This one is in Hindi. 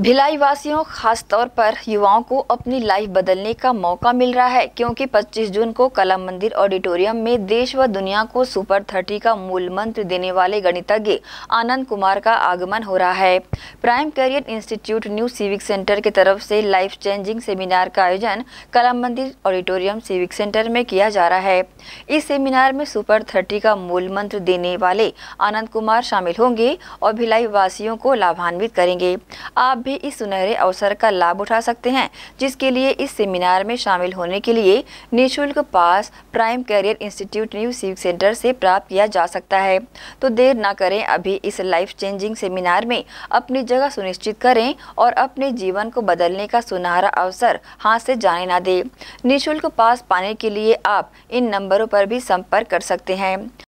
भिलाई वासियों खास तौर पर युवाओं को अपनी लाइफ बदलने का मौका मिल रहा है क्योंकि 25 जून को कला मंदिर ऑडिटोरियम में देश व दुनिया को सुपर थर्टी का मूल मंत्र देने वाले गणितज्ञ आनंद कुमार का आगमन हो रहा है prime career institute new civic centre की तरफ से लाइफ चेंजिंग सेमिनार का आयोजन कला मंदिर ऑडिटोरियम सिविक सेंटर में किया जा रहा है इस सेमिनार में सुपर थर्टी का मूल मंत्र देने वाले आनंद कुमार शामिल होंगे और भिलाई वासियों को लाभान्वित करेंगे आप भी इस सुनहरे अवसर का लाभ उठा सकते हैं जिसके लिए इस सेमिनार में शामिल होने के लिए निःशुल्क pass prime career institute new civic centre से प्राप्त किया जा सकता है तो देर ना करें अभी इस लाइफ चेंजिंग सेमिनार में अपनी जगह सुनिश्चित करें और अपने जीवन को बदलने का सुनहरा अवसर हाथ से जाने ना दें निःशुल्क पास पाने के लिए आप इन नंबरों पर भी संपर्क कर सकते हैं